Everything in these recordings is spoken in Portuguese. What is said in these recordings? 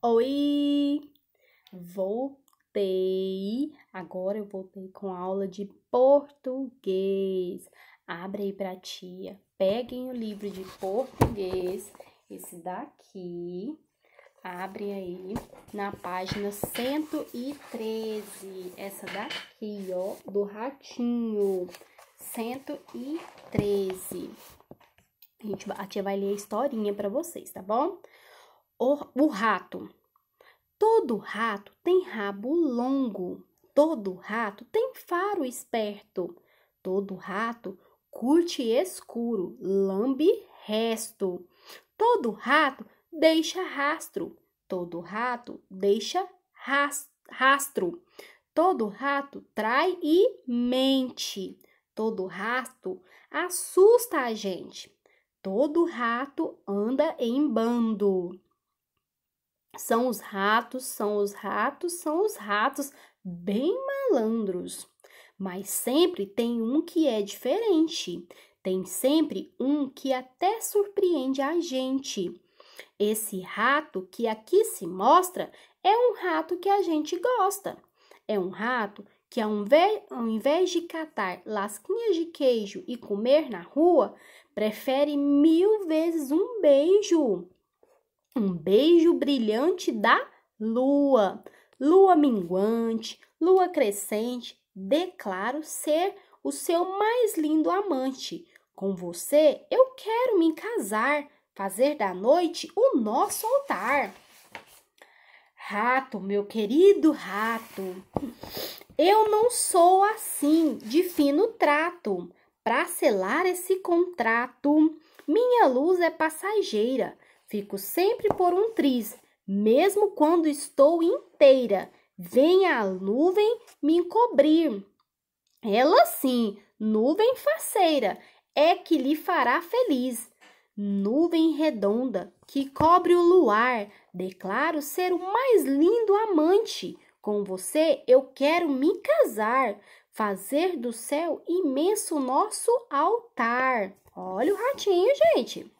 Oi! Voltei! Agora eu voltei com a aula de português. Abre aí pra tia. Peguem o livro de português, esse daqui. Abre aí na página 113. Essa daqui, ó, do ratinho. 113. A, gente, a tia vai ler a historinha para vocês, tá bom? o, o rato. Todo rato tem rabo longo. Todo rato tem faro esperto. Todo rato curte escuro, lambe resto. Todo rato deixa rastro. Todo rato deixa rastro. Todo rato trai e mente. Todo rato assusta a gente. Todo rato anda em bando. São os ratos, são os ratos, são os ratos bem malandros. Mas sempre tem um que é diferente. Tem sempre um que até surpreende a gente. Esse rato que aqui se mostra é um rato que a gente gosta. É um rato que, ao invés, ao invés de catar lasquinhas de queijo e comer na rua, prefere mil vezes um beijo um beijo brilhante da lua. Lua minguante, lua crescente, declaro ser o seu mais lindo amante. Com você eu quero me casar, fazer da noite o nosso altar. Rato, meu querido rato, eu não sou assim de fino trato. Para selar esse contrato, minha luz é passageira Fico sempre por um triz, mesmo quando estou inteira. Venha a nuvem me encobrir. Ela sim, nuvem faceira, é que lhe fará feliz. Nuvem redonda que cobre o luar, declaro ser o mais lindo amante. Com você eu quero me casar, fazer do céu imenso nosso altar. Olha o ratinho, gente.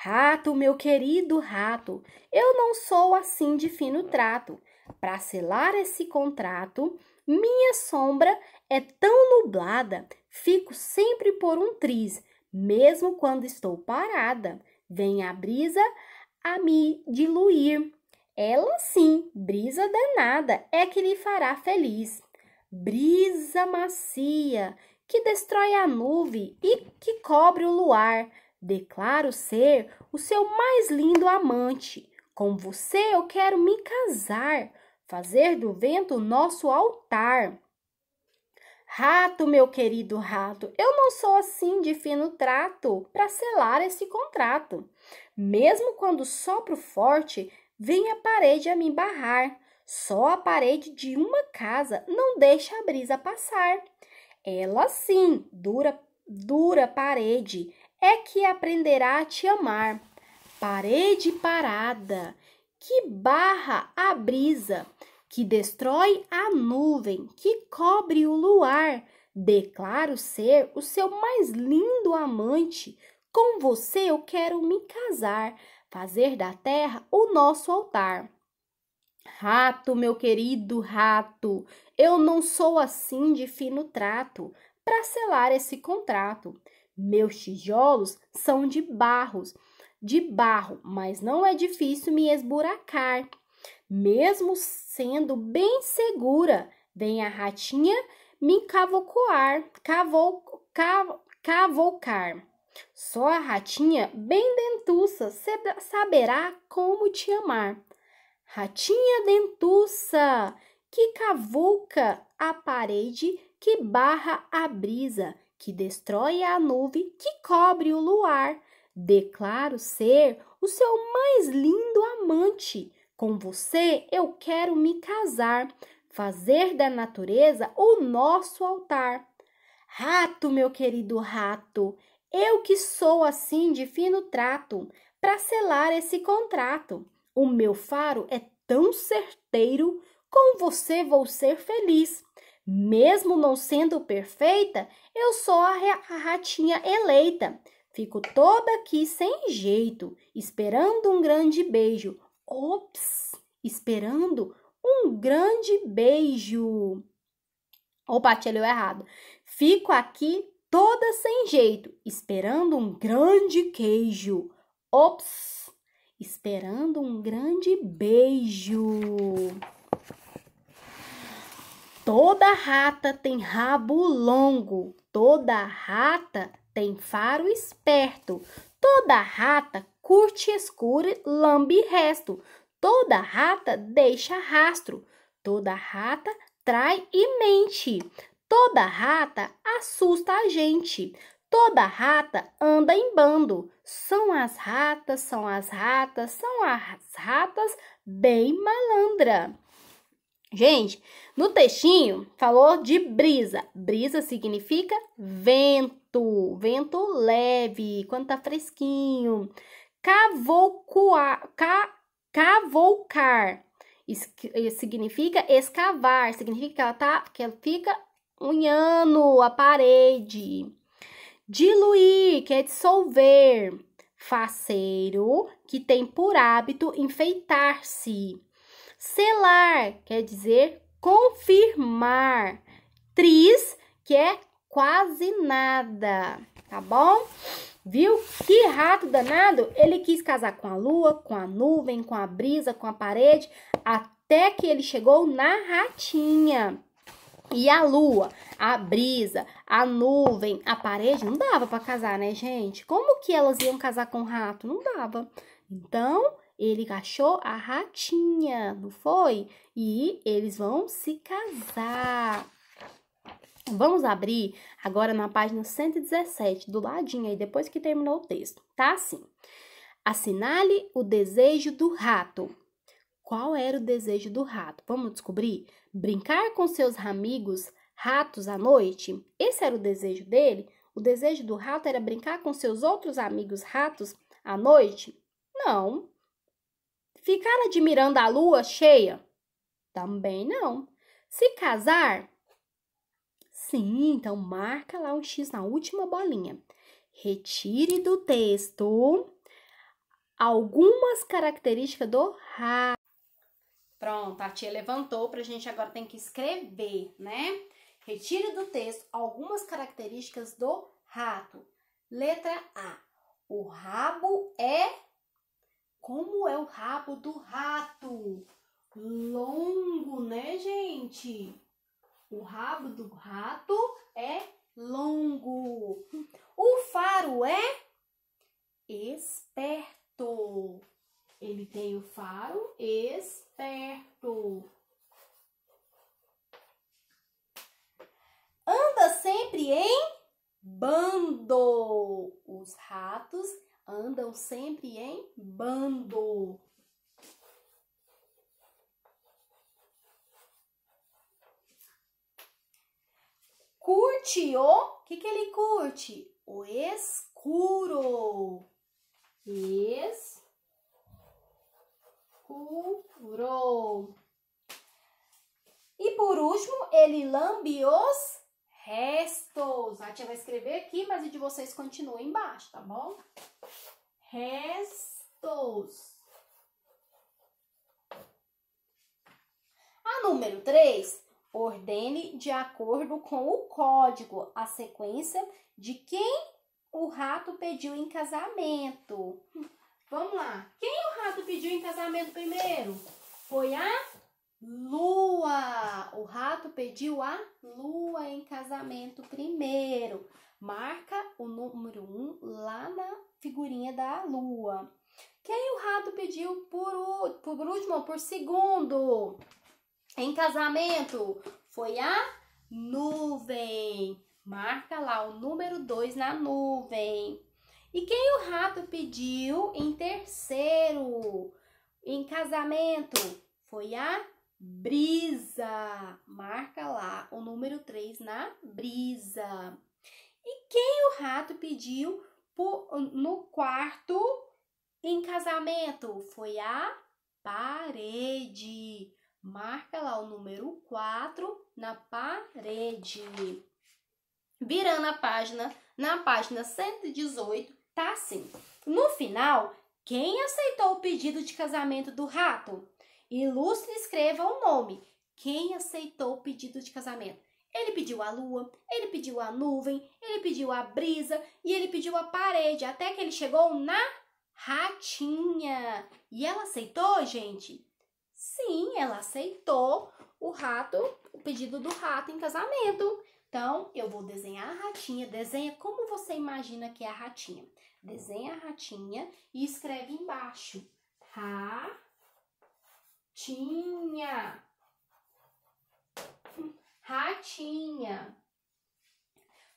Rato, meu querido rato, eu não sou assim de fino trato. Para selar esse contrato, minha sombra é tão nublada, fico sempre por um triz, mesmo quando estou parada. Vem a brisa a me diluir. Ela sim, brisa danada, é que lhe fará feliz. Brisa macia, que destrói a nuvem e que cobre o luar Declaro ser o seu mais lindo amante. Com você eu quero me casar, fazer do vento nosso altar. Rato, meu querido rato, eu não sou assim de fino trato para selar esse contrato. Mesmo quando sopro forte, vem a parede a me barrar. Só a parede de uma casa não deixa a brisa passar. Ela sim, dura, dura parede, é que aprenderá a te amar. Parede parada, que barra a brisa, que destrói a nuvem, que cobre o luar. Declaro ser o seu mais lindo amante. Com você eu quero me casar, fazer da terra o nosso altar. Rato, meu querido rato, eu não sou assim de fino trato para selar esse contrato. Meus tijolos são de barros, de barro, mas não é difícil me esburacar. Mesmo sendo bem segura, vem a ratinha me cavocoar, cav, cavocar. Só a ratinha bem dentuça saberá como te amar. Ratinha dentuça, que cavuca a parede, que barra a brisa, que destrói a nuvem que cobre o luar. Declaro ser o seu mais lindo amante. Com você eu quero me casar, fazer da natureza o nosso altar. Rato, meu querido rato, eu que sou assim de fino trato, para selar esse contrato. O meu faro é tão certeiro, com você vou ser feliz. Mesmo não sendo perfeita, eu sou a, ratinha eleita. Fico toda aqui sem jeito, esperando um grande beijo. Ops! Esperando um grande beijo. Opa, tia leu errado. Fico aqui toda sem jeito, esperando um grande queijo. Ops! Esperando um grande beijo. Toda rata tem rabo longo, toda rata tem faro esperto, toda rata curte escuro, lambe resto, toda rata deixa rastro, toda rata trai e mente, toda rata assusta a gente, toda rata anda em bando. São as ratas, são as ratas, são as ratas bem malandra. Gente, no textinho falou de brisa. Brisa significa vento, vento leve, quando tá fresquinho. Cavocuar, ca, cavocar significa escavar, significa que ela tá, que ela fica unhando a parede. Diluir, que é dissolver. Faceiro, que tem por hábito enfeitar-se. Selar quer dizer confirmar. Tris, que é quase nada, tá bom? Viu? Que rato danado! Ele quis casar com a lua, com a nuvem, com a brisa, com a parede, até que ele chegou na ratinha. E a lua, a brisa, a nuvem, a parede, não dava para casar, né, gente? Como que elas iam casar com o rato? Não dava. Então, ele achou a ratinha, não foi? E eles vão se casar. Vamos abrir agora na página 117, do ladinho aí, depois que terminou o texto. Tá assim. Assinale o desejo do rato. Qual era o desejo do rato? Vamos descobrir? Brincar com seus amigos ratos à noite? Esse era o desejo dele? O desejo do rato era brincar com seus outros amigos ratos à noite? Não. Ficar admirando a lua cheia? Também não. Se casar? Sim, então marca lá um X na última bolinha. Retire do texto algumas características do ra. Pronto, a tia levantou para a gente agora tem que escrever, né? Retire do texto algumas características do rato. Letra A. O rabo é como é o rabo do rato? Longo, né, gente? O rabo do rato é longo. O faro é esperto. Ele tem o faro esperto. Anda sempre em bando. Os ratos andam sempre em bando. Curte o... que, que ele curte? O escuro. Escuro. E por último, ele lambe os restos. A tia vai escrever aqui, mas o de vocês continua embaixo, tá bom? restos. A número 3, ordene de acordo com o código a sequência de quem o rato pediu em casamento. Vamos lá. Quem o rato pediu em casamento primeiro? Foi a lua. O rato pediu a lua em casamento primeiro. Marca o número 1 lá na figurinha da lua. Quem o rato pediu por, por último, por segundo, em casamento, foi a nuvem. Marca lá o número 2 na nuvem. E quem o rato pediu em terceiro, em casamento, foi a brisa. Marca lá o número 3 na brisa. E quem o rato pediu por, no quarto em casamento? Foi a parede. Marca lá o número 4 na parede. Virando a página, na página 118, tá assim. No final, quem aceitou o pedido de casamento do rato? Ilustre escreva o nome. Quem aceitou o pedido de casamento? Ele pediu a lua, ele pediu a nuvem, ele pediu a brisa e ele pediu a parede, até que ele chegou na ratinha. E ela aceitou, gente? Sim, ela aceitou o rato, o pedido do rato em casamento. Então, eu vou desenhar a ratinha. Desenha como você imagina que é a ratinha. Desenha a ratinha e escreve embaixo. Ratinha ratinha.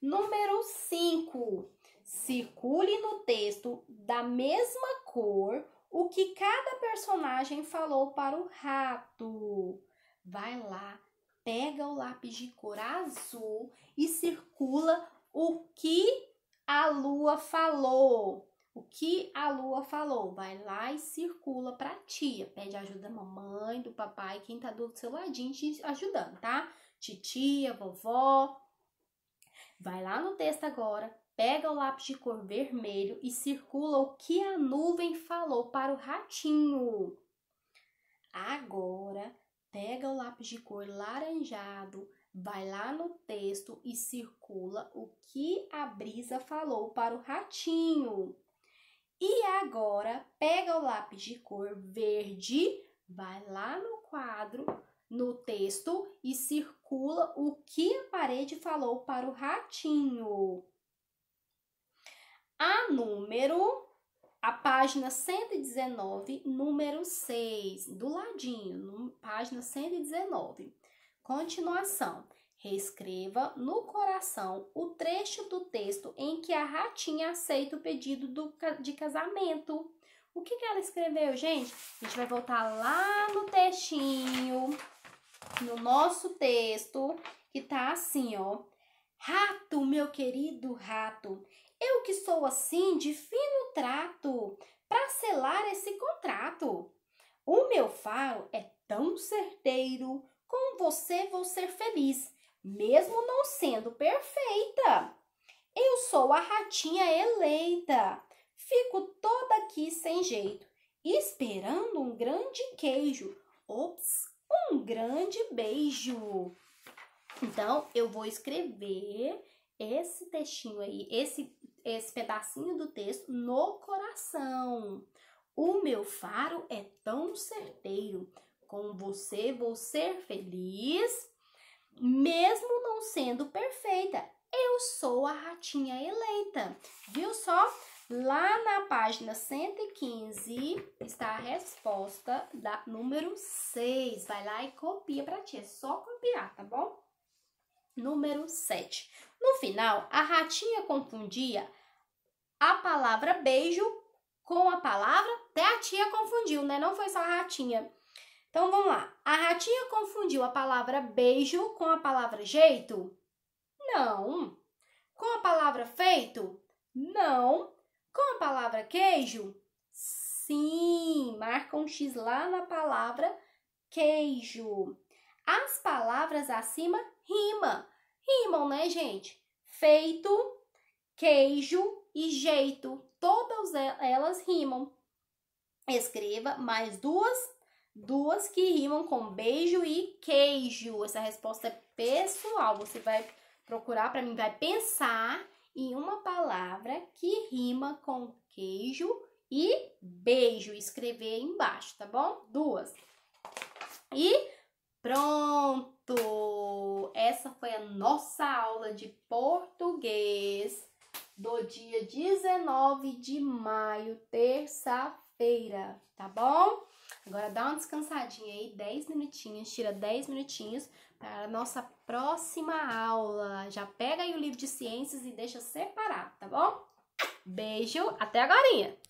Número 5. Circule no texto da mesma cor o que cada personagem falou para o rato. Vai lá, pega o lápis de cor azul e circula o que a lua falou. O que a lua falou? Vai lá e circula para a tia. Pede ajuda da mamãe, do papai, quem está do seu ladinho te ajudando, tá? titia, vovó. Vai lá no texto agora, pega o lápis de cor vermelho e circula o que a nuvem falou para o ratinho. Agora, pega o lápis de cor laranjado, vai lá no texto e circula o que a brisa falou para o ratinho. E agora, pega o lápis de cor verde, vai lá no quadro no texto e circula o que a parede falou para o ratinho. A número, a página 119, número 6, do ladinho, página 119. Continuação. Reescreva no coração o trecho do texto em que a ratinha aceita o pedido do, de casamento. O que, que ela escreveu, gente? A gente vai voltar lá no textinho no nosso texto que tá assim, ó. Rato, meu querido rato, eu que sou assim de fino trato para selar esse contrato. O meu falo é tão certeiro, com você vou ser feliz, mesmo não sendo perfeita. Eu sou a ratinha eleita, fico toda aqui sem jeito, esperando um grande queijo. Ops, um grande beijo. Então, eu vou escrever esse textinho aí, esse, esse pedacinho do texto no coração. O meu faro é tão certeiro. Com você vou ser feliz, mesmo não sendo perfeita. Eu sou a ratinha eleita. Viu só? Lá na página 115 está a resposta da número 6. Vai lá e copia para ti. É só copiar, tá bom? Número 7. No final, a ratinha confundia a palavra beijo com a palavra. Até a tia confundiu, né? Não foi só a ratinha. Então vamos lá. A ratinha confundiu a palavra beijo com a palavra jeito? Não. Com a palavra feito? Não. Com a palavra queijo? Sim, marca um X lá na palavra queijo. As palavras acima rima. Rimam, né, gente? Feito, queijo e jeito. Todas elas rimam. Escreva mais duas, duas que rimam com beijo e queijo. Essa resposta é pessoal. Você vai procurar para mim, vai pensar e uma palavra que rima com queijo e beijo. Escrever aí embaixo, tá bom? Duas. E pronto! Essa foi a nossa aula de português do dia 19 de maio, terça-feira, tá bom? Agora dá uma descansadinha aí, 10 minutinhos, tira 10 minutinhos para a nossa próxima aula. Já pega aí o livro de ciências e deixa separado, tá bom? Beijo, até agorinha!